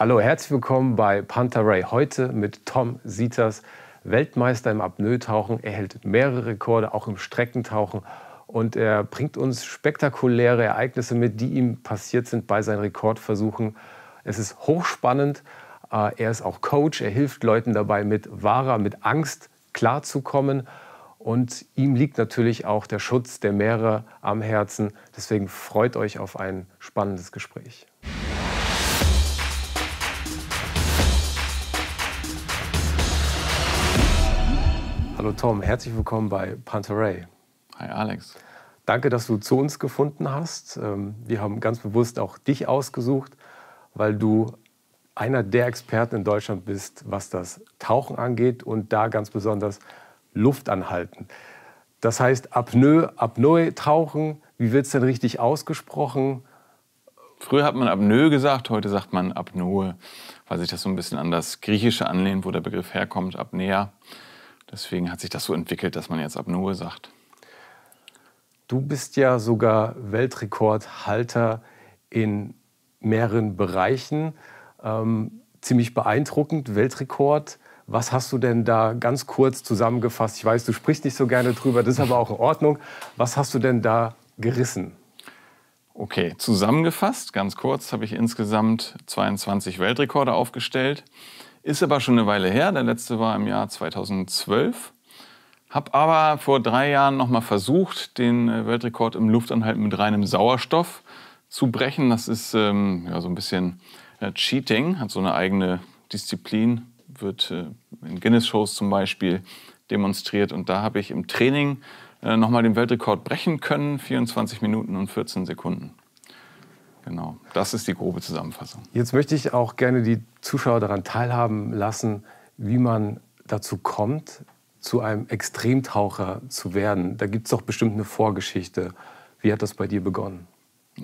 Hallo, herzlich willkommen bei Panther Ray. Heute mit Tom Sieters, Weltmeister im Apnoe-Tauchen. Er hält mehrere Rekorde, auch im Streckentauchen. Und er bringt uns spektakuläre Ereignisse mit, die ihm passiert sind bei seinen Rekordversuchen. Es ist hochspannend. Äh, er ist auch Coach. Er hilft Leuten dabei, mit wahrer, mit Angst klarzukommen. Und ihm liegt natürlich auch der Schutz der Meere am Herzen. Deswegen freut euch auf ein spannendes Gespräch. Hallo Tom, herzlich willkommen bei Panteray. Hi Alex. Danke, dass du zu uns gefunden hast. Ähm, wir haben ganz bewusst auch dich ausgesucht, weil du einer der Experten in Deutschland bist, was das Tauchen angeht und da ganz besonders Luft anhalten. Das heißt Apnoe, Apnoe tauchen, wie wird es denn richtig ausgesprochen? Früher hat man Apnoe gesagt, heute sagt man Apnoe, weil sich das so ein bisschen an das Griechische anlehnt, wo der Begriff herkommt, Apnea. Deswegen hat sich das so entwickelt, dass man jetzt Apnoe sagt. Du bist ja sogar Weltrekordhalter in mehreren Bereichen. Ähm, ziemlich beeindruckend, Weltrekord. Was hast du denn da ganz kurz zusammengefasst? Ich weiß, du sprichst nicht so gerne drüber, das ist aber auch in Ordnung. Was hast du denn da gerissen? Okay, zusammengefasst, ganz kurz, habe ich insgesamt 22 Weltrekorde aufgestellt. Ist aber schon eine Weile her. Der letzte war im Jahr 2012. Habe aber vor drei Jahren nochmal versucht, den äh, Weltrekord im Luftanhalten mit reinem Sauerstoff zu brechen. Das ist ähm, ja, so ein bisschen äh, Cheating, hat so eine eigene Disziplin, wird äh, in Guinness-Shows zum Beispiel demonstriert. Und da habe ich im Training äh, nochmal den Weltrekord brechen können, 24 Minuten und 14 Sekunden. Genau, das ist die grobe Zusammenfassung. Jetzt möchte ich auch gerne die Zuschauer daran teilhaben lassen, wie man dazu kommt, zu einem Extremtaucher zu werden. Da gibt es doch bestimmt eine Vorgeschichte. Wie hat das bei dir begonnen?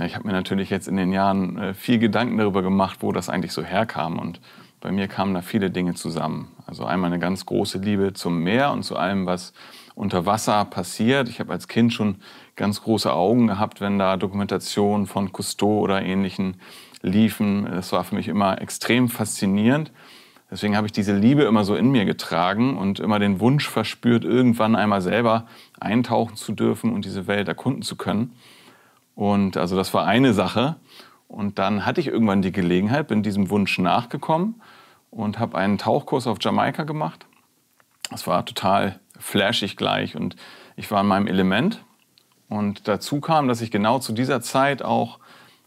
Ich habe mir natürlich jetzt in den Jahren äh, viel Gedanken darüber gemacht, wo das eigentlich so herkam. Und bei mir kamen da viele Dinge zusammen. Also einmal eine ganz große Liebe zum Meer und zu allem, was unter Wasser passiert. Ich habe als Kind schon ganz große Augen gehabt, wenn da Dokumentationen von Cousteau oder ähnlichen liefen. Das war für mich immer extrem faszinierend. Deswegen habe ich diese Liebe immer so in mir getragen und immer den Wunsch verspürt, irgendwann einmal selber eintauchen zu dürfen und diese Welt erkunden zu können. Und also das war eine Sache. Und dann hatte ich irgendwann die Gelegenheit, bin diesem Wunsch nachgekommen und habe einen Tauchkurs auf Jamaika gemacht. Das war total flashig gleich und ich war in meinem Element. Und dazu kam, dass ich genau zu dieser Zeit auch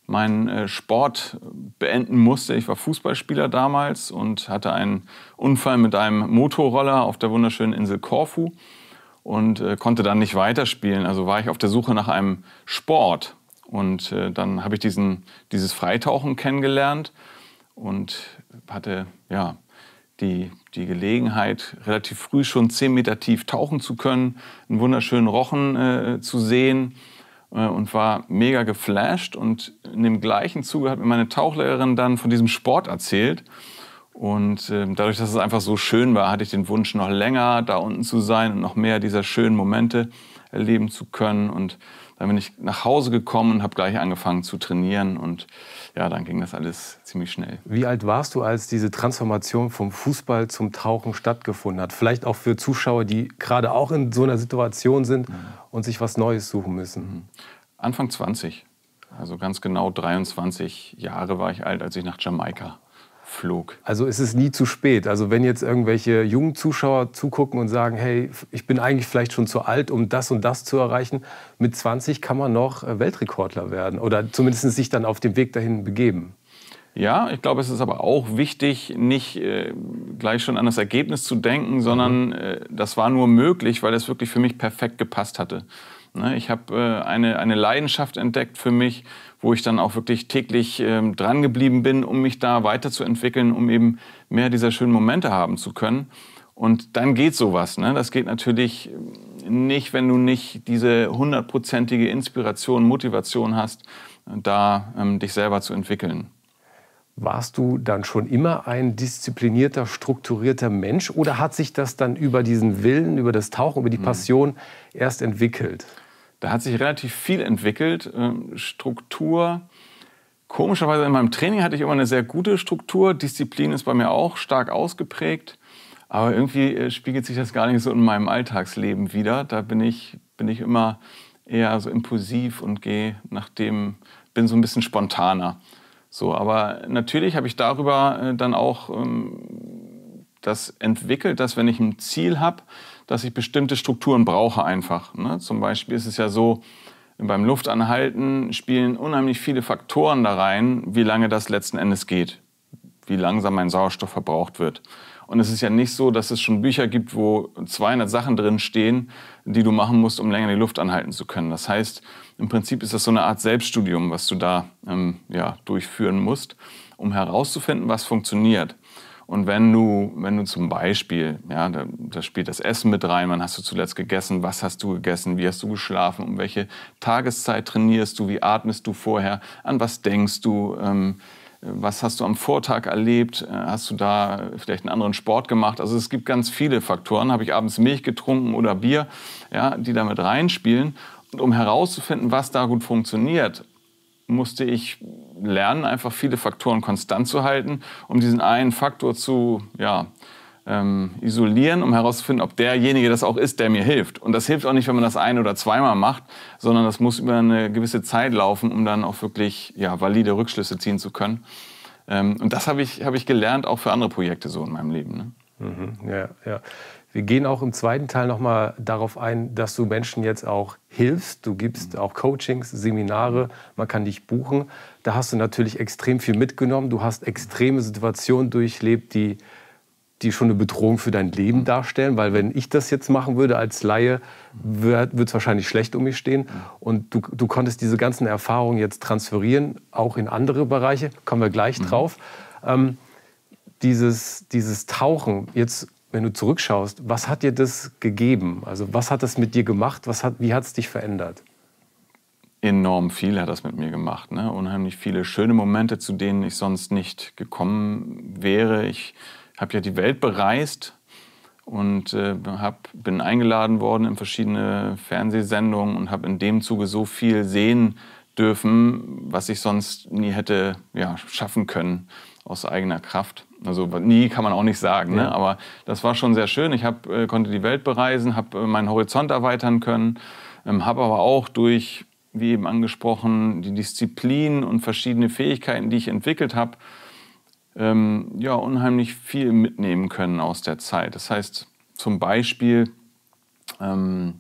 meinen äh, Sport beenden musste. Ich war Fußballspieler damals und hatte einen Unfall mit einem Motorroller auf der wunderschönen Insel Korfu und äh, konnte dann nicht weiterspielen. Also war ich auf der Suche nach einem Sport. Und äh, dann habe ich diesen, dieses Freitauchen kennengelernt und hatte ja, die, die Gelegenheit, relativ früh schon zehn Meter tief tauchen zu können, einen wunderschönen Rochen äh, zu sehen äh, und war mega geflasht. Und in dem gleichen Zuge hat mir meine Tauchlehrerin dann von diesem Sport erzählt. Und äh, dadurch, dass es einfach so schön war, hatte ich den Wunsch, noch länger da unten zu sein und noch mehr dieser schönen Momente erleben zu können. Und dann bin ich nach Hause gekommen und habe gleich angefangen zu trainieren und ja, dann ging das alles ziemlich schnell. Wie alt warst du, als diese Transformation vom Fußball zum Tauchen stattgefunden hat? Vielleicht auch für Zuschauer, die gerade auch in so einer Situation sind mhm. und sich was Neues suchen müssen. Mhm. Anfang 20. Also ganz genau 23 Jahre war ich alt, als ich nach Jamaika Flug. Also ist es nie zu spät. Also wenn jetzt irgendwelche jungen Zuschauer zugucken und sagen, hey, ich bin eigentlich vielleicht schon zu alt, um das und das zu erreichen, mit 20 kann man noch äh, Weltrekordler werden oder zumindest sich dann auf dem Weg dahin begeben. Ja, ich glaube, es ist aber auch wichtig, nicht äh, gleich schon an das Ergebnis zu denken, sondern mhm. äh, das war nur möglich, weil es wirklich für mich perfekt gepasst hatte. Ne? Ich habe äh, eine, eine Leidenschaft entdeckt für mich, wo ich dann auch wirklich täglich ähm, dran geblieben bin, um mich da weiterzuentwickeln, um eben mehr dieser schönen Momente haben zu können. Und dann geht sowas. Ne? Das geht natürlich nicht, wenn du nicht diese hundertprozentige Inspiration, Motivation hast, da ähm, dich selber zu entwickeln. Warst du dann schon immer ein disziplinierter, strukturierter Mensch oder hat sich das dann über diesen Willen, über das Tauchen, über die mhm. Passion hm. erst entwickelt? Da hat sich relativ viel entwickelt. Ähm, Struktur. Komischerweise in meinem Training hatte ich immer eine sehr gute Struktur. Disziplin ist bei mir auch stark ausgeprägt. Aber irgendwie äh, spiegelt sich das gar nicht so in meinem Alltagsleben wieder. Da bin ich, bin ich immer eher so impulsiv und gehe nach dem, bin so ein bisschen spontaner. So, aber natürlich habe ich darüber äh, dann auch ähm, das entwickelt, dass wenn ich ein Ziel habe, dass ich bestimmte Strukturen brauche einfach. Ne? Zum Beispiel ist es ja so, beim Luftanhalten spielen unheimlich viele Faktoren da rein, wie lange das letzten Endes geht, wie langsam mein Sauerstoff verbraucht wird. Und es ist ja nicht so, dass es schon Bücher gibt, wo 200 Sachen drin stehen, die du machen musst, um länger die Luft anhalten zu können. Das heißt, im Prinzip ist das so eine Art Selbststudium, was du da ähm, ja, durchführen musst, um herauszufinden, was funktioniert. Und wenn du, wenn du zum Beispiel, ja, da, da, spielt das Essen mit rein, wann hast du zuletzt gegessen, was hast du gegessen, wie hast du geschlafen, um welche Tageszeit trainierst du, wie atmest du vorher, an was denkst du, ähm, was hast du am Vortag erlebt, äh, hast du da vielleicht einen anderen Sport gemacht. Also es gibt ganz viele Faktoren, habe ich abends Milch getrunken oder Bier, ja, die damit reinspielen. Und um herauszufinden, was da gut funktioniert, musste ich lernen, einfach viele Faktoren konstant zu halten, um diesen einen Faktor zu ja, ähm, isolieren, um herauszufinden, ob derjenige das auch ist, der mir hilft. Und das hilft auch nicht, wenn man das ein- oder zweimal macht, sondern das muss über eine gewisse Zeit laufen, um dann auch wirklich ja, valide Rückschlüsse ziehen zu können. Ähm, und das habe ich, hab ich gelernt, auch für andere Projekte so in meinem Leben. Ne? Mhm, ja, ja. Wir gehen auch im zweiten Teil nochmal darauf ein, dass du Menschen jetzt auch hilfst. Du gibst mhm. auch Coachings, Seminare, man kann dich buchen. Da hast du natürlich extrem viel mitgenommen. Du hast extreme Situationen durchlebt, die, die schon eine Bedrohung für dein Leben darstellen. Weil wenn ich das jetzt machen würde als Laie, wird es wahrscheinlich schlecht um mich stehen. Und du, du konntest diese ganzen Erfahrungen jetzt transferieren, auch in andere Bereiche. Kommen wir gleich mhm. drauf. Ähm, dieses, dieses Tauchen, jetzt wenn du zurückschaust, was hat dir das gegeben? Also was hat das mit dir gemacht? Was hat, wie hat es dich verändert? Enorm viel hat das mit mir gemacht. Ne? Unheimlich viele schöne Momente, zu denen ich sonst nicht gekommen wäre. Ich habe ja die Welt bereist und äh, hab, bin eingeladen worden in verschiedene Fernsehsendungen und habe in dem Zuge so viel sehen dürfen, was ich sonst nie hätte ja, schaffen können aus eigener Kraft. Also nie kann man auch nicht sagen, ne? ja. ne? aber das war schon sehr schön. Ich hab, äh, konnte die Welt bereisen, habe äh, meinen Horizont erweitern können, ähm, habe aber auch durch, wie eben angesprochen, die Disziplin und verschiedene Fähigkeiten, die ich entwickelt habe, ähm, ja, unheimlich viel mitnehmen können aus der Zeit. Das heißt zum Beispiel, ähm,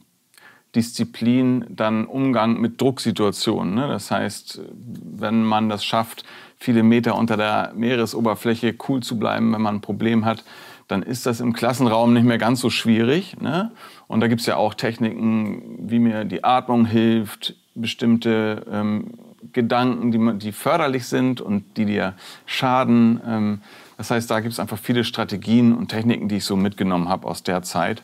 Disziplin dann Umgang mit Drucksituationen. Ne? Das heißt, wenn man das schafft, viele Meter unter der Meeresoberfläche cool zu bleiben, wenn man ein Problem hat, dann ist das im Klassenraum nicht mehr ganz so schwierig. Ne? Und da gibt es ja auch Techniken, wie mir die Atmung hilft, bestimmte ähm, Gedanken, die, die, förderlich sind und die dir schaden. Ähm, das heißt, da gibt es einfach viele Strategien und Techniken, die ich so mitgenommen habe aus der Zeit.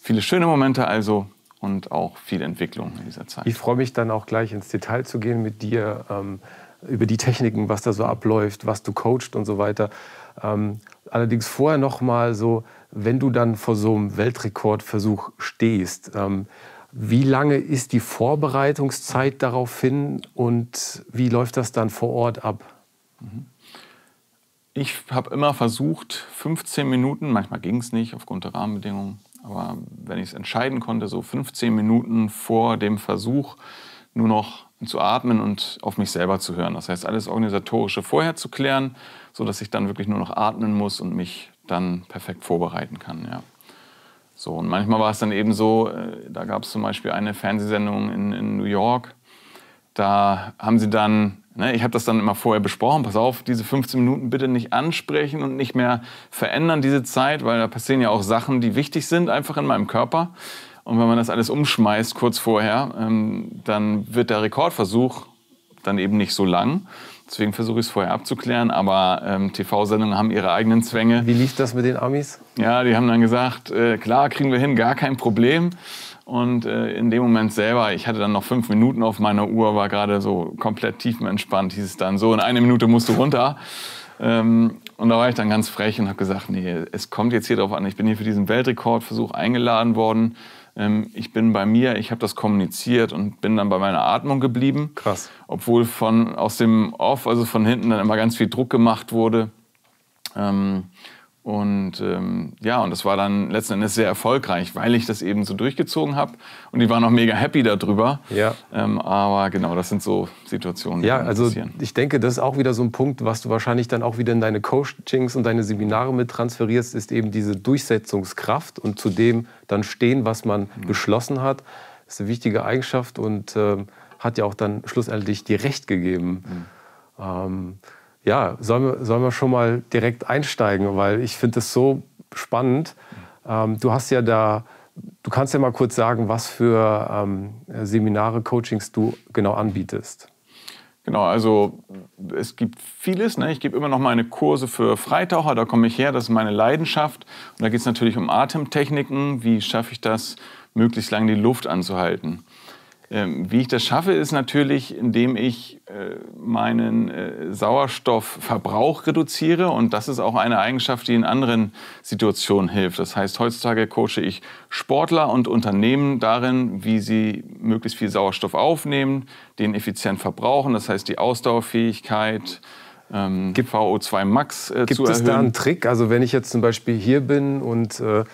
Viele schöne Momente also, und auch viel Entwicklung in dieser Zeit. Ich freue mich dann auch gleich ins Detail zu gehen mit dir ähm, über die Techniken, was da so abläuft, was du coachst und so weiter. Ähm, allerdings vorher noch mal so, wenn du dann vor so einem Weltrekordversuch stehst, ähm, wie lange ist die Vorbereitungszeit darauf hin und wie läuft das dann vor Ort ab? Ich habe immer versucht, 15 Minuten, manchmal ging es nicht aufgrund der Rahmenbedingungen, aber wenn ich es entscheiden konnte, so 15 Minuten vor dem Versuch nur noch zu atmen und auf mich selber zu hören. Das heißt, alles organisatorische vorher zu klären, sodass ich dann wirklich nur noch atmen muss und mich dann perfekt vorbereiten kann. Ja. So, und manchmal war es dann eben so, äh, da gab es zum Beispiel eine Fernsehsendung in, in New York, da haben sie dann Ne, ich habe das dann immer vorher besprochen. Pass auf, diese 15 Minuten bitte nicht ansprechen und nicht mehr verändern diese Zeit, weil da passieren ja auch Sachen, die wichtig sind einfach in meinem Körper. Und wenn man das alles umschmeißt kurz vorher, ähm, dann wird der Rekordversuch dann eben nicht so lang. Deswegen versuche ich es vorher abzuklären. Aber ähm, TV-Sendungen haben ihre eigenen Zwänge. Wie lief das mit den Amis? Ja, die haben dann gesagt, äh, klar, kriegen wir hin, gar kein Problem. Und äh, in dem Moment selber, ich hatte dann noch fünf Minuten auf meiner Uhr, war gerade so komplett tiefenentspannt, hieß es dann so, in einer Minute musst du runter. Ähm, und da war ich dann ganz frech und habe gesagt, nee, es kommt jetzt hier drauf an, ich bin hier für diesen Weltrekordversuch eingeladen worden. Ähm, ich bin bei mir, ich habe das kommuniziert und bin dann bei meiner Atmung geblieben. Krass. Obwohl von, aus dem Off, also von hinten, dann immer ganz viel Druck gemacht wurde. Ähm, und ähm, ja, und das war dann letzten Endes sehr erfolgreich, weil ich das eben so durchgezogen habe. Und die waren auch mega happy darüber. Ja. Ähm, aber genau, das sind so Situationen. Ja, also ich denke, das ist auch wieder so ein Punkt, was du wahrscheinlich dann auch wieder in deine Coachings und deine Seminare mit transferierst, ist eben diese Durchsetzungskraft und zu dem dann stehen, was man mhm. beschlossen hat. Das ist eine wichtige Eigenschaft und äh, hat ja auch dann schlussendlich dir Recht gegeben. Mhm. Ähm, ja, sollen wir, sollen wir schon mal direkt einsteigen, weil ich finde es so spannend. Ähm, du hast ja da, du kannst ja mal kurz sagen, was für ähm, Seminare, Coachings du genau anbietest. Genau, also es gibt vieles. Ne? Ich gebe immer noch meine Kurse für Freitaucher, da komme ich her, das ist meine Leidenschaft. Und da geht es natürlich um Atemtechniken, wie schaffe ich das, möglichst lange die Luft anzuhalten. Ähm, wie ich das schaffe, ist natürlich, indem ich äh, meinen äh, Sauerstoffverbrauch reduziere. Und das ist auch eine Eigenschaft, die in anderen Situationen hilft. Das heißt, heutzutage coache ich Sportler und Unternehmen darin, wie sie möglichst viel Sauerstoff aufnehmen, den effizient verbrauchen. Das heißt, die Ausdauerfähigkeit, ähm, gibt, VO2 Max äh, gibt zu erhöhen. Gibt es da einen Trick? Also wenn ich jetzt zum Beispiel hier bin und... Äh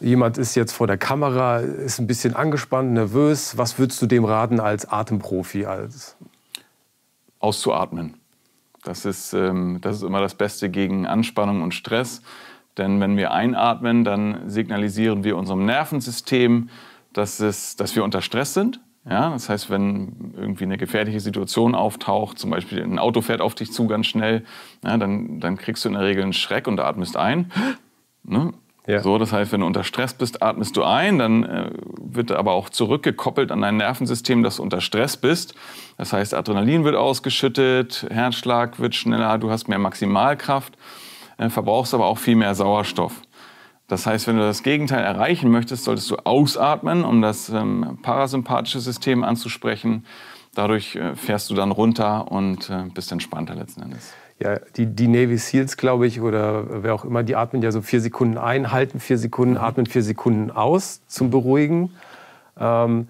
Jemand ist jetzt vor der Kamera, ist ein bisschen angespannt, nervös. Was würdest du dem raten als Atemprofi? Als Auszuatmen. Das ist, ähm, das ist immer das Beste gegen Anspannung und Stress. Denn wenn wir einatmen, dann signalisieren wir unserem Nervensystem, dass, es, dass wir unter Stress sind. Ja, das heißt, wenn irgendwie eine gefährliche Situation auftaucht, zum Beispiel ein Auto fährt auf dich zu ganz schnell, ja, dann, dann kriegst du in der Regel einen Schreck und atmest ein. Ne? Ja. So, das heißt, wenn du unter Stress bist, atmest du ein, dann äh, wird aber auch zurückgekoppelt an dein Nervensystem, dass du unter Stress bist. Das heißt, Adrenalin wird ausgeschüttet, Herzschlag wird schneller, du hast mehr Maximalkraft, äh, verbrauchst aber auch viel mehr Sauerstoff. Das heißt, wenn du das Gegenteil erreichen möchtest, solltest du ausatmen, um das ähm, parasympathische System anzusprechen. Dadurch äh, fährst du dann runter und äh, bist entspannter letzten Endes ja, die, die Navy SEALs, glaube ich, oder wer auch immer, die atmen ja so vier Sekunden ein, halten vier Sekunden, mhm. atmen vier Sekunden aus zum Beruhigen. Ähm,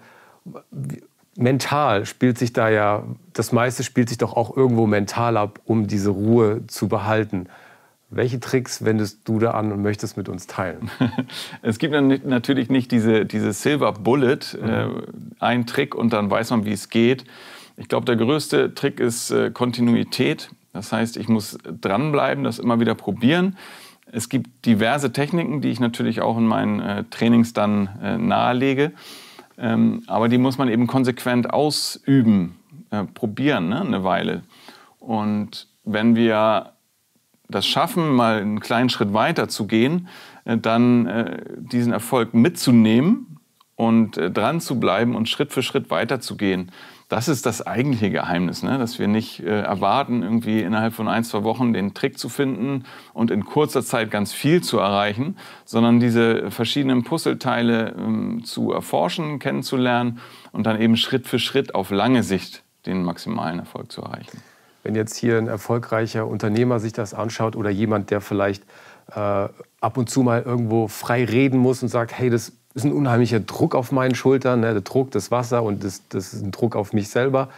mental spielt sich da ja, das meiste spielt sich doch auch irgendwo mental ab, um diese Ruhe zu behalten. Welche Tricks wendest du da an und möchtest mit uns teilen? Es gibt natürlich nicht diese, diese Silver Bullet, mhm. äh, ein Trick und dann weiß man, wie es geht. Ich glaube, der größte Trick ist äh, Kontinuität. Das heißt, ich muss dranbleiben, das immer wieder probieren. Es gibt diverse Techniken, die ich natürlich auch in meinen äh, Trainings dann äh, nahelege. Ähm, aber die muss man eben konsequent ausüben, äh, probieren, ne, eine Weile. Und wenn wir das schaffen, mal einen kleinen Schritt weiter zu gehen, äh, dann äh, diesen Erfolg mitzunehmen und äh, dran zu bleiben und Schritt für Schritt weiterzugehen, das ist das eigentliche Geheimnis, ne? dass wir nicht äh, erwarten, irgendwie innerhalb von ein, zwei Wochen den Trick zu finden und in kurzer Zeit ganz viel zu erreichen, sondern diese verschiedenen Puzzleteile ähm, zu erforschen, kennenzulernen und dann eben Schritt für Schritt auf lange Sicht den maximalen Erfolg zu erreichen. Wenn jetzt hier ein erfolgreicher Unternehmer sich das anschaut oder jemand, der vielleicht äh, ab und zu mal irgendwo frei reden muss und sagt, hey, das ist ein unheimlicher Druck auf meinen Schultern, ne? der Druck, das Wasser und das, das ist ein Druck auf mich selber.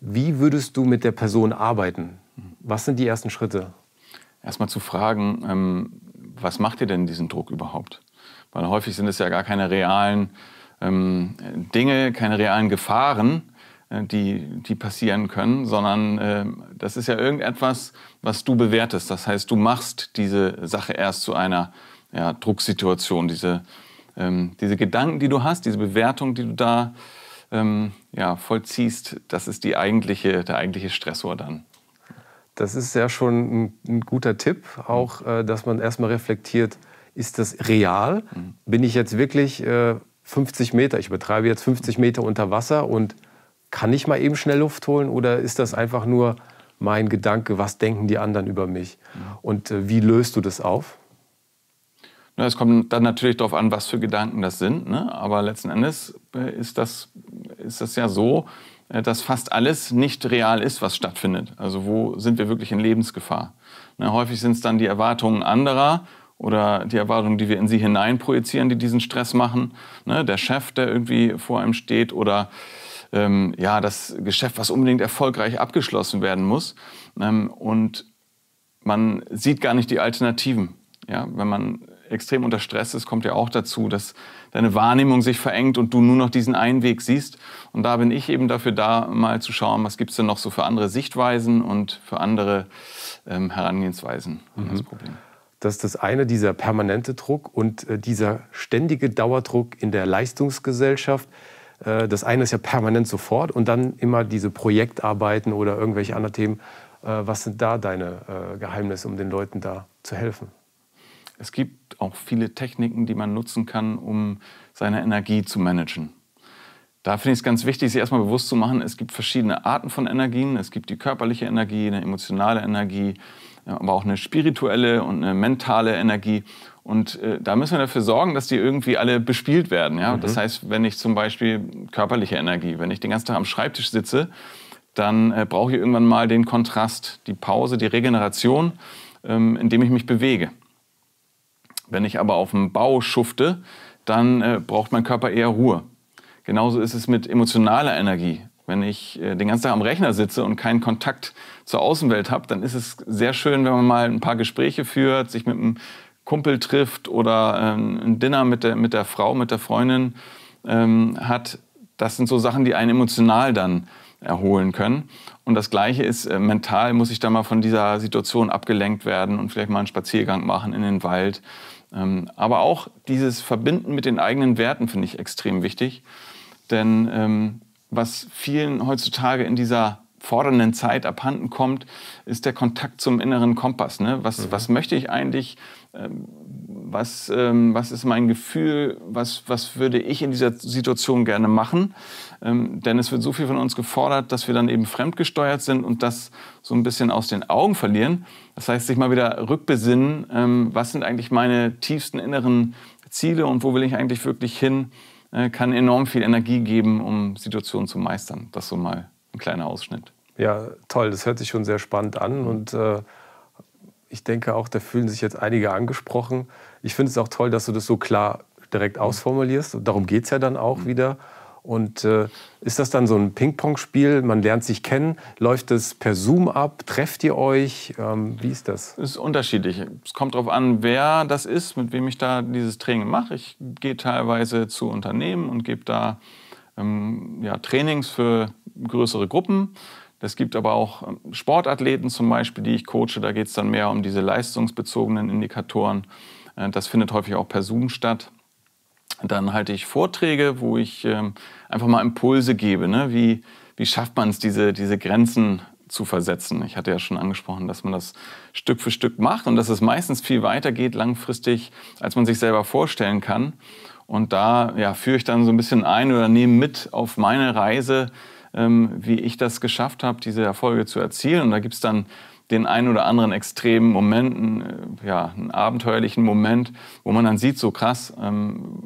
Wie würdest du mit der Person arbeiten? Was sind die ersten Schritte? Erstmal zu fragen, ähm, was macht dir denn diesen Druck überhaupt? Weil häufig sind es ja gar keine realen ähm, Dinge, keine realen Gefahren, äh, die, die passieren können, sondern äh, das ist ja irgendetwas, was du bewertest. Das heißt, du machst diese Sache erst zu einer ja, Drucksituation, diese ähm, diese Gedanken, die du hast, diese Bewertung, die du da ähm, ja, vollziehst, das ist die eigentliche, der eigentliche Stressor dann. Das ist ja schon ein, ein guter Tipp, auch äh, dass man erstmal reflektiert, ist das real? Mhm. Bin ich jetzt wirklich äh, 50 Meter, ich betreibe jetzt 50 Meter unter Wasser und kann ich mal eben schnell Luft holen oder ist das einfach nur mein Gedanke, was denken die anderen über mich? Mhm. Und äh, wie löst du das auf? Ne, es kommt dann natürlich darauf an, was für Gedanken das sind. Ne? Aber letzten Endes äh, ist das, ist das ja so, äh, dass fast alles nicht real ist, was stattfindet. Also wo sind wir wirklich in Lebensgefahr? Ne? Häufig sind es dann die Erwartungen anderer oder die Erwartungen, die wir in sie hinein projizieren, die diesen Stress machen. Ne? Der Chef, der irgendwie vor einem steht oder ähm, ja, das Geschäft, was unbedingt erfolgreich abgeschlossen werden muss. Ähm, und man sieht gar nicht die Alternativen. Ja, wenn man extrem unter Stress ist, kommt ja auch dazu, dass deine Wahrnehmung sich verengt und du nur noch diesen einen Weg siehst. Und da bin ich eben dafür da, mal zu schauen, was gibt es denn noch so für andere Sichtweisen und für andere ähm, Herangehensweisen an mhm. das Problem. Das ist das eine, dieser permanente Druck und äh, dieser ständige Dauerdruck in der Leistungsgesellschaft. Äh, das eine ist ja permanent sofort und dann immer diese Projektarbeiten oder irgendwelche anderen Themen. Äh, was sind da deine äh, Geheimnisse, um den Leuten da zu helfen? Es gibt auch viele Techniken, die man nutzen kann, um seine Energie zu managen. Da finde ich es ganz wichtig, sich erstmal bewusst zu machen, es gibt verschiedene Arten von Energien. Es gibt die körperliche Energie, eine emotionale Energie, äh, aber auch eine spirituelle und eine mentale Energie. Und äh, da müssen wir dafür sorgen, dass die irgendwie alle bespielt werden. Ja? Mhm. Das heißt, wenn ich zum Beispiel körperliche Energie, wenn ich den ganzen Tag am Schreibtisch sitze, dann äh, brauche ich irgendwann mal den Kontrast, die Pause, die Regeneration, ähm, indem ich mich bewege. Wenn ich aber auf dem Bau schufte, dann äh, braucht mein Körper eher Ruhe. Genauso ist es mit emotionaler Energie. Wenn ich äh, den ganzen Tag am Rechner sitze und keinen Kontakt zur Außenwelt habe, dann ist es sehr schön, wenn man mal ein paar Gespräche führt, sich mit einem Kumpel trifft oder äh, ein Dinner mit der, mit der Frau, mit der Freundin ähm, hat. Das sind so Sachen, die einen emotional dann erholen können. Und das Gleiche ist, äh, mental muss ich dann mal von dieser Situation abgelenkt werden und vielleicht mal einen Spaziergang machen in den Wald ähm, aber auch dieses Verbinden mit den eigenen Werten finde ich extrem wichtig. Denn ähm, was vielen heutzutage in dieser fordernden Zeit abhanden kommt, ist der Kontakt zum inneren Kompass. Ne? Was, mhm. was möchte ich eigentlich? Ähm, was, ähm, was ist mein Gefühl, was, was würde ich in dieser Situation gerne machen. Ähm, denn es wird so viel von uns gefordert, dass wir dann eben fremdgesteuert sind und das so ein bisschen aus den Augen verlieren. Das heißt, sich mal wieder rückbesinnen, was sind eigentlich meine tiefsten inneren Ziele und wo will ich eigentlich wirklich hin, äh, kann enorm viel Energie geben, um Situationen zu meistern. Das so mal ein kleiner Ausschnitt. Ja, toll, das hört sich schon sehr spannend an und äh ich denke auch, da fühlen sich jetzt einige angesprochen. Ich finde es auch toll, dass du das so klar direkt mhm. ausformulierst. Und darum geht es ja dann auch mhm. wieder. Und äh, ist das dann so ein Ping-Pong-Spiel? Man lernt sich kennen. Läuft es per Zoom ab? Trefft ihr euch? Ähm, wie ist das? Es ist unterschiedlich. Es kommt darauf an, wer das ist, mit wem ich da dieses Training mache. Ich gehe teilweise zu Unternehmen und gebe da ähm, ja, Trainings für größere Gruppen. Es gibt aber auch ähm, Sportathleten zum Beispiel, die ich coache. Da geht es dann mehr um diese leistungsbezogenen Indikatoren. Äh, das findet häufig auch per Zoom statt. Dann halte ich Vorträge, wo ich ähm, einfach mal Impulse gebe. Ne? Wie, wie schafft man es, diese, diese Grenzen zu versetzen? Ich hatte ja schon angesprochen, dass man das Stück für Stück macht und dass es meistens viel weiter geht langfristig, als man sich selber vorstellen kann. Und da ja, führe ich dann so ein bisschen ein oder nehme mit auf meine Reise, ähm, wie ich das geschafft habe, diese Erfolge zu erzielen. Und da gibt es dann den einen oder anderen extremen Momenten, äh, ja, einen abenteuerlichen Moment, wo man dann sieht, so krass, ähm,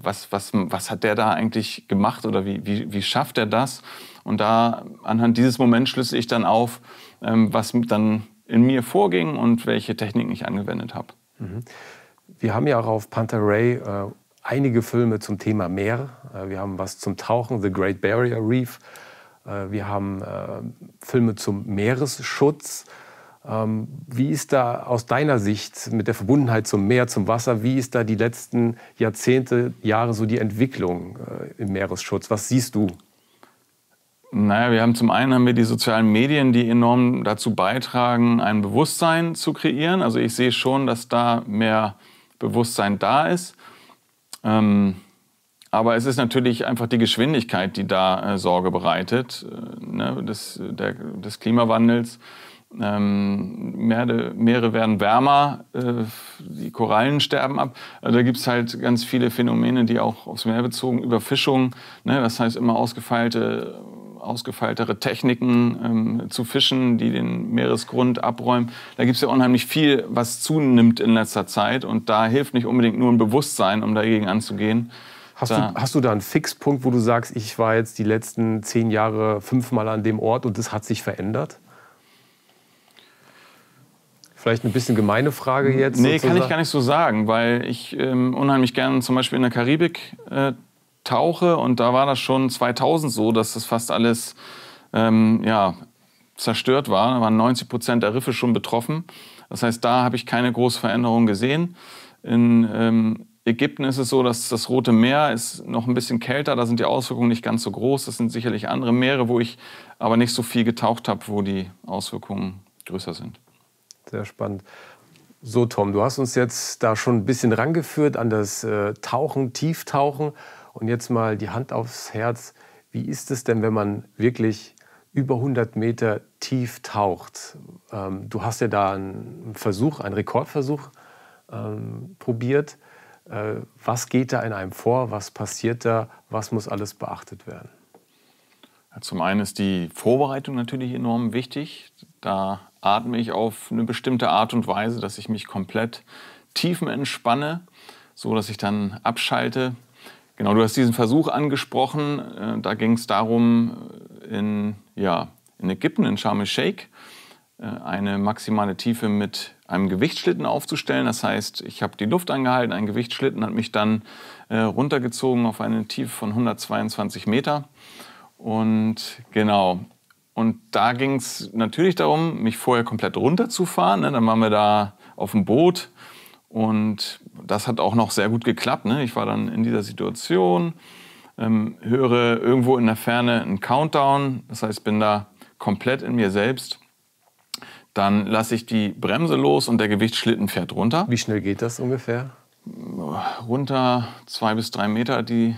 was, was, was hat der da eigentlich gemacht oder wie, wie, wie schafft er das? Und da anhand dieses Moments schlüsse ich dann auf, ähm, was dann in mir vorging und welche Techniken ich angewendet habe. Mhm. Wir haben ja auch auf Panther Ray äh, einige Filme zum Thema Meer. Äh, wir haben was zum Tauchen, The Great Barrier Reef. Äh, wir haben äh, Filme zum Meeresschutz. Ähm, wie ist da aus deiner Sicht mit der Verbundenheit zum Meer, zum Wasser, wie ist da die letzten Jahrzehnte, Jahre so die Entwicklung im Meeresschutz? Was siehst du? Naja, wir haben zum einen haben wir die sozialen Medien, die enorm dazu beitragen, ein Bewusstsein zu kreieren. Also ich sehe schon, dass da mehr Bewusstsein da ist. Ähm, aber es ist natürlich einfach die Geschwindigkeit, die da äh, Sorge bereitet, äh, ne, des, der, des Klimawandels. Ähm, Meere, Meere, werden wärmer, äh, die Korallen sterben ab. Also da gibt es halt ganz viele Phänomene, die auch aufs Meer bezogen, Überfischung, ne, das heißt immer ausgefeilte ausgefeiltere Techniken ähm, zu fischen, die den Meeresgrund abräumen. Da gibt es ja unheimlich viel, was zunimmt in letzter Zeit. Und da hilft nicht unbedingt nur ein Bewusstsein, um dagegen anzugehen. Hast, da. du, hast du da einen Fixpunkt, wo du sagst, ich war jetzt die letzten zehn Jahre fünfmal an dem Ort und das hat sich verändert? Vielleicht ein bisschen gemeine Frage jetzt. Nee, sozusagen. kann ich gar nicht so sagen, weil ich ähm, unheimlich gerne zum Beispiel in der Karibik äh, tauche und da war das schon 2000 so, dass das fast alles ähm, ja, zerstört war. Da waren 90 Prozent der Riffe schon betroffen. Das heißt, da habe ich keine große Veränderung gesehen. In ähm, Ägypten ist es so, dass das Rote Meer ist noch ein bisschen kälter, da sind die Auswirkungen nicht ganz so groß. Das sind sicherlich andere Meere, wo ich aber nicht so viel getaucht habe, wo die Auswirkungen größer sind. Sehr spannend. So, Tom, du hast uns jetzt da schon ein bisschen rangeführt an das äh, Tauchen, Tieftauchen. Und jetzt mal die Hand aufs Herz, wie ist es denn, wenn man wirklich über 100 Meter tief taucht? Ähm, du hast ja da einen Versuch, einen Rekordversuch ähm, probiert. Äh, was geht da in einem vor? Was passiert da? Was muss alles beachtet werden? zum einen ist die Vorbereitung natürlich enorm wichtig. Da atme ich auf eine bestimmte Art und Weise, dass ich mich komplett tiefen entspanne, so dass ich dann abschalte, Genau, du hast diesen Versuch angesprochen. Äh, da ging es darum, äh, in, ja, in Ägypten, in Sharm el-Sheikh, äh, eine maximale Tiefe mit einem Gewichtsschlitten aufzustellen. Das heißt, ich habe die Luft angehalten, ein Gewichtsschlitten hat mich dann runtergezogen auf eine Tiefe von 122 Meter. Und genau, und da ging es natürlich darum, mich vorher komplett runterzufahren. Ne? Dann waren wir da auf dem Boot und das hat auch noch sehr gut geklappt. Ne? Ich war dann in dieser Situation, ähm, höre irgendwo in der Ferne einen Countdown, das heißt, bin da komplett in mir selbst. Dann lasse ich die Bremse los und der Gewichtsschlitten fährt runter. Wie schnell geht das ungefähr? Runter zwei bis drei Meter die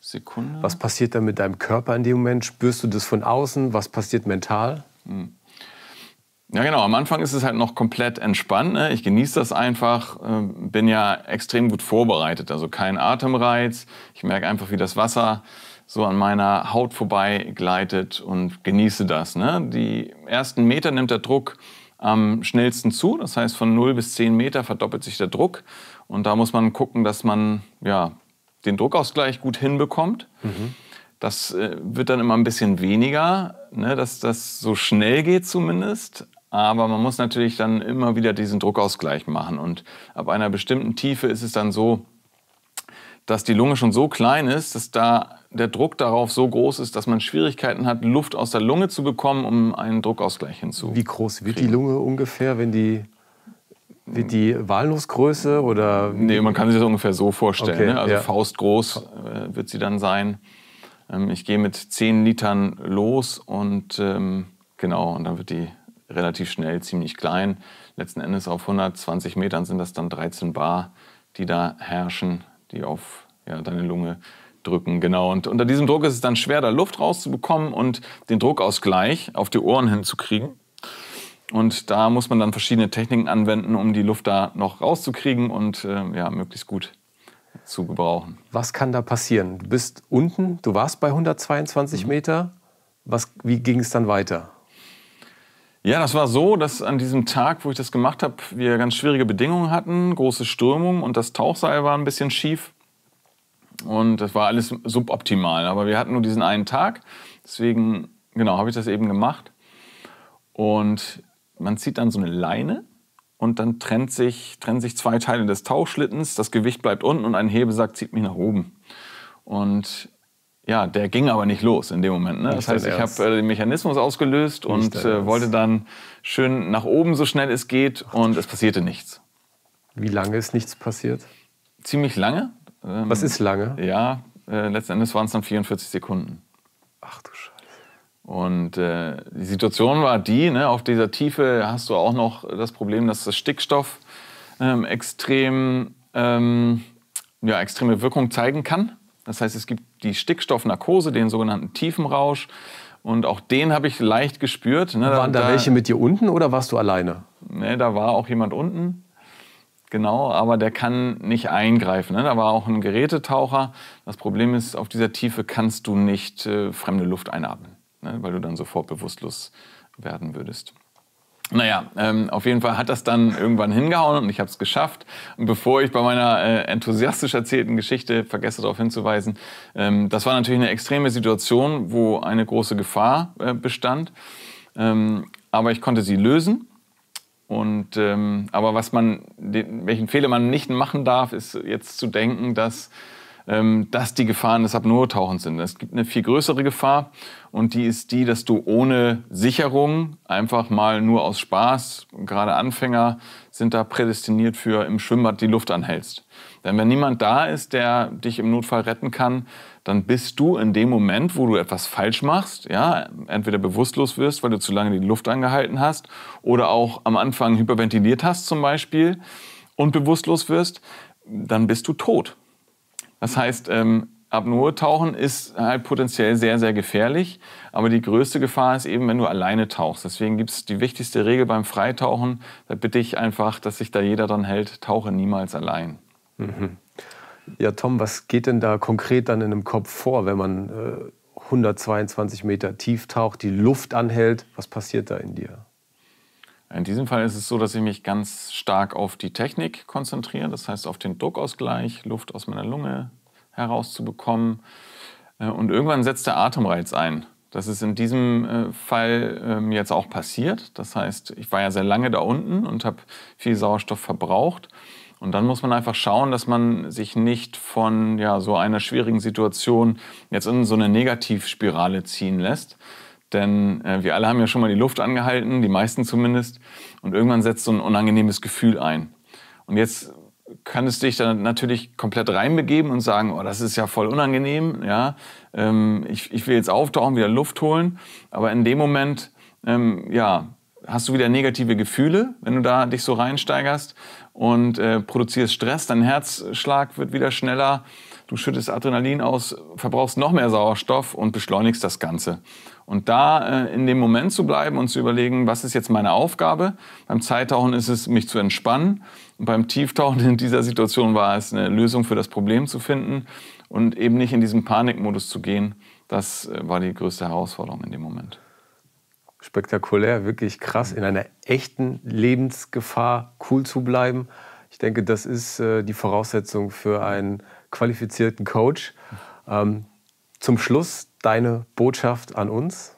Sekunde. Was passiert dann mit deinem Körper in dem Moment? Spürst du das von außen? Was passiert mental? Hm. Ja, genau. Am Anfang ist es halt noch komplett entspannt. Ne? Ich genieße das einfach, äh, bin ja extrem gut vorbereitet. Also kein Atemreiz. Ich merke einfach, wie das Wasser so an meiner Haut vorbei gleitet und genieße das. Ne? Die ersten Meter nimmt der Druck am schnellsten zu. Das heißt, von 0 bis 10 Meter verdoppelt sich der Druck. Und da muss man gucken, dass man ja, den Druckausgleich gut hinbekommt. Mhm. Das äh, wird dann immer ein bisschen weniger, ne, dass das so schnell geht zumindest. Aber man muss natürlich dann immer wieder diesen Druckausgleich machen. Und ab einer bestimmten Tiefe ist es dann so, dass die Lunge schon so klein ist, dass da der Druck darauf so groß ist, dass man Schwierigkeiten hat, Luft aus der Lunge zu bekommen, um einen Druckausgleich hinzu. Wie groß wird die Lunge ungefähr, wenn die wird die Walnussgröße oder? Nee, man kann sich das ungefähr so vorstellen. Okay, ne? Also ja. faustgroß äh, wird sie dann sein. Ähm, ich gehe mit 10 Litern los und ähm, genau, und dann wird die relativ schnell ziemlich klein. Letzten Endes auf 120 Metern sind das dann 13 Bar, die da herrschen, die auf ja, deine Lunge drücken. Genau. Und unter diesem Druck ist es dann schwer, da Luft rauszubekommen und den Druckausgleich auf die Ohren hinzukriegen. Und da muss man dann verschiedene Techniken anwenden, um die Luft da noch rauszukriegen und äh, ja, möglichst gut zu gebrauchen. Was kann da passieren? Du bist unten, du warst bei 122 mhm. Meter. Was, wie ging es dann weiter? Ja, das war so, dass an diesem Tag, wo ich das gemacht habe, wir ganz schwierige Bedingungen hatten, große Stürmung und das Tauchseil war ein bisschen schief. Und das war alles suboptimal. Aber wir hatten nur diesen einen Tag. Deswegen, genau, habe ich das eben gemacht. Und man zieht dann so eine Leine und dann trennt sich, trennen sich zwei Teile des Tauchschlittens. Das Gewicht bleibt unten und ein Hebesack zieht mich nach oben. Und ja, der ging aber nicht los in dem Moment. Ne? Das heißt, ich habe äh, den Mechanismus ausgelöst nicht und äh, wollte dann schön nach oben, so schnell es geht, und es passierte nichts. Wie lange ist nichts passiert? Ziemlich lange. Ähm, Was ist lange? Ja, äh, letzten Endes waren es dann 44 Sekunden. Ach du Scheiße. Und äh, die Situation war die, ne, auf dieser Tiefe hast du auch noch das Problem, dass das Stickstoff ähm, extrem, ähm, ja, extreme Wirkung zeigen kann. Das heißt, es gibt die Stickstoffnarkose, den sogenannten Tiefenrausch. Und auch den habe ich leicht gespürt. Ne, Waren da, da, welche mit dir unten oder warst du alleine? Ne, da war auch jemand unten. Genau, aber der kann nicht eingreifen. Ne? Da war auch ein Gerätetaucher. Das Problem ist, auf dieser Tiefe kannst du nicht äh, fremde Luft einatmen, ne? weil du dann sofort bewusstlos werden würdest. Naja, ähm, auf jeden Fall hat das dann irgendwann hingehauen und ich habe es geschafft. Und bevor ich bei meiner äh, enthusiastisch erzählten Geschichte vergesse darauf hinzuweisen, ähm, das war natürlich eine extreme Situation, wo eine große Gefahr äh, bestand. Ähm, aber ich konnte sie lösen. Und, ähm, aber was man, den, welchen Fehler man nicht machen darf, ist jetzt zu denken, dass ähm, dass die Gefahren des Apnoe-Tauchens sind. Es gibt eine viel größere Gefahr und die ist die, dass du ohne Sicherung einfach mal nur aus Spaß, gerade Anfänger sind da prädestiniert für, im Schwimmbad die Luft anhältst. Denn wenn niemand da ist, der dich im Notfall retten kann, dann bist du in dem Moment, wo du etwas falsch machst, ja, entweder bewusstlos wirst, weil du zu lange die Luft angehalten hast oder auch am Anfang hyperventiliert hast zum Beispiel und bewusstlos wirst, dann bist du tot. Das heißt, ähm, Apnoe-Tauchen ist halt potenziell sehr, sehr gefährlich. Aber die größte Gefahr ist eben, wenn du alleine tauchst. Deswegen gibt es die wichtigste Regel beim Freitauchen. Da bitte ich einfach, dass sich da jeder dran hält. Tauche niemals allein. Mhm. Ja, Tom, was geht denn da konkret dann in einem Kopf vor, wenn man äh, 122 Meter tief taucht, die Luft anhält? Was passiert da in dir? In diesem Fall ist es so, dass ich mich ganz stark auf die Technik konzentriere, das heißt auf den Druckausgleich, Luft aus meiner Lunge herauszubekommen. Äh, und irgendwann setzt der Atemreiz ein. Das ist in diesem äh, Fall ähm, jetzt auch passiert. Das heißt, ich war ja sehr lange da unten und habe viel Sauerstoff verbraucht. Und dann muss man einfach schauen, dass man sich nicht von ja, so einer schwierigen Situation jetzt in so eine Negativspirale ziehen lässt, denn äh, wir alle haben ja schon mal die Luft angehalten, die meisten zumindest. Und irgendwann setzt so ein unangenehmes Gefühl ein. Und jetzt kannst du dich dann natürlich komplett reinbegeben und sagen, oh, das ist ja voll unangenehm, ja, ähm, ich, ich will jetzt auftauchen, wieder Luft holen. Aber in dem Moment, ähm, ja, hast du wieder negative Gefühle, wenn du da dich so reinsteigerst und äh, produzierst Stress, dein Herzschlag wird wieder schneller, du schüttest Adrenalin aus, verbrauchst noch mehr Sauerstoff und beschleunigst das Ganze. Und da äh, in dem Moment zu bleiben und zu überlegen, was ist jetzt meine Aufgabe? Beim Zeittauchen ist es, mich zu entspannen. Und beim Tieftauchen in dieser Situation war es, eine Lösung für das Problem zu finden und eben nicht in diesen Panikmodus zu gehen. Das äh, war die größte Herausforderung in dem Moment. Spektakulär, wirklich krass, in einer echten Lebensgefahr cool zu bleiben. Ich denke, das ist äh, die Voraussetzung für einen qualifizierten Coach. Ähm, zum Schluss deine Botschaft an uns?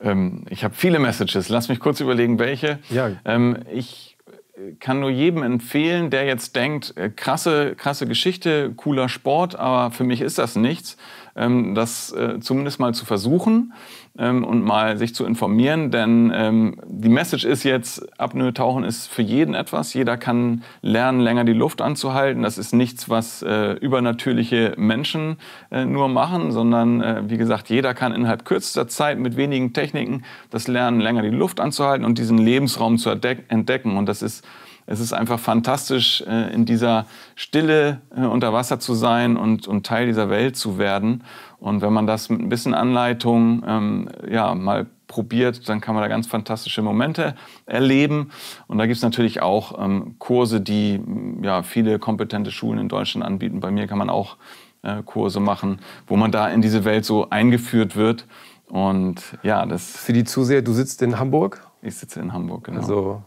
Ähm, ich habe viele Messages. Lass mich kurz überlegen, welche. Ja. Ähm, ich äh, kann nur jedem empfehlen, der jetzt denkt, äh, krasse, krasse Geschichte, cooler Sport, aber für mich ist das nichts, ähm, das äh, zumindest mal zu versuchen ähm, und mal sich zu informieren, denn ähm, die Message ist jetzt, Apnoe-Tauchen ist für jeden etwas. Jeder kann lernen, länger die Luft anzuhalten. Das ist nichts, was äh, übernatürliche Menschen äh, nur machen, sondern äh, wie gesagt, jeder kann innerhalb kürzester Zeit mit wenigen Techniken das Lernen, länger die Luft anzuhalten und diesen Lebensraum zu entdecken. Und das ist es ist einfach fantastisch, äh, in dieser Stille äh, unter Wasser zu sein und, und Teil dieser Welt zu werden. Und wenn man das mit ein bisschen Anleitung ähm, ja, mal probiert, dann kann man da ganz fantastische Momente erleben. Und da gibt es natürlich auch ähm, Kurse, die mm, ja, viele kompetente Schulen in Deutschland anbieten. Bei mir kann man auch äh, Kurse machen, wo man da in diese Welt so eingeführt wird. Und ja, das. Für die Zuseher, du sitzt in Hamburg? Ich sitze in Hamburg, genau. Also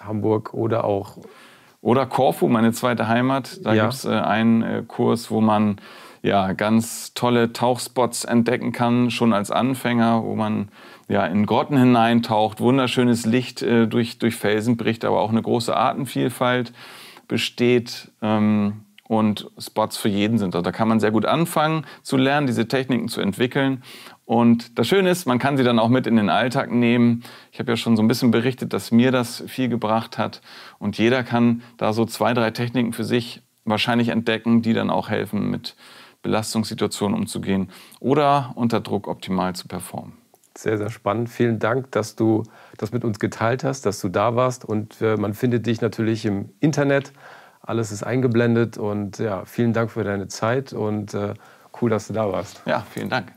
Hamburg oder auch. Oder Korfu, meine zweite Heimat. Da ja. gibt es äh, einen äh, Kurs, wo man ja, ganz tolle Tauchspots entdecken kann, schon als Anfänger, wo man ja, in Grotten hineintaucht, wunderschönes Licht äh, durch, durch Felsen bricht, aber auch eine große Artenvielfalt besteht ähm, und Spots für jeden sind. Also da kann man sehr gut anfangen zu lernen, diese Techniken zu entwickeln. Und das Schöne ist, man kann sie dann auch mit in den Alltag nehmen. Ich habe ja schon so ein bisschen berichtet, dass mir das viel gebracht hat. Und jeder kann da so zwei, drei Techniken für sich wahrscheinlich entdecken, die dann auch helfen, mit Belastungssituationen umzugehen oder unter Druck optimal zu performen. Sehr, sehr spannend. Vielen Dank, dass du das mit uns geteilt hast, dass du da warst. Und äh, man findet dich natürlich im Internet. Alles ist eingeblendet. Und ja, vielen Dank für deine Zeit und äh, cool, dass du da warst. Ja, vielen Dank.